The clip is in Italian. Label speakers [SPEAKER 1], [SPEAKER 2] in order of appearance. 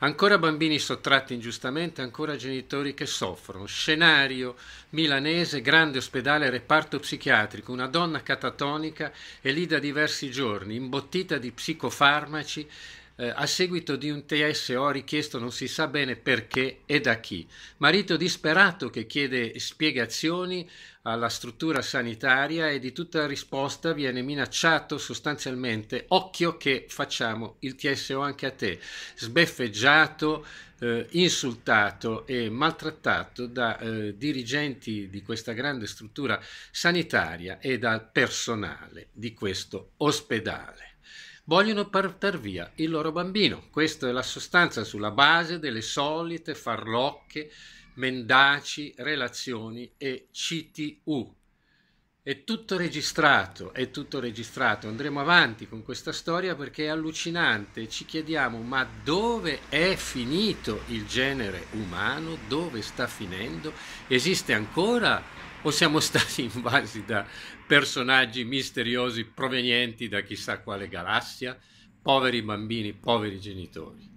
[SPEAKER 1] Ancora bambini sottratti ingiustamente, ancora genitori che soffrono. Scenario milanese, grande ospedale, reparto psichiatrico, una donna catatonica è lì da diversi giorni, imbottita di psicofarmaci eh, a seguito di un TSO richiesto non si sa bene perché e da chi. Marito disperato che chiede spiegazioni alla struttura sanitaria e di tutta risposta viene minacciato sostanzialmente occhio che facciamo il TSO anche a te, sbeffeggiato eh, insultato e maltrattato da eh, dirigenti di questa grande struttura sanitaria e dal personale di questo ospedale. Vogliono portar via il loro bambino. Questa è la sostanza sulla base delle solite farlocche, mendaci, relazioni e CTU, è tutto registrato, è tutto registrato. Andremo avanti con questa storia perché è allucinante. Ci chiediamo ma dove è finito il genere umano? Dove sta finendo? Esiste ancora o siamo stati invasi da personaggi misteriosi provenienti da chissà quale galassia? Poveri bambini, poveri genitori.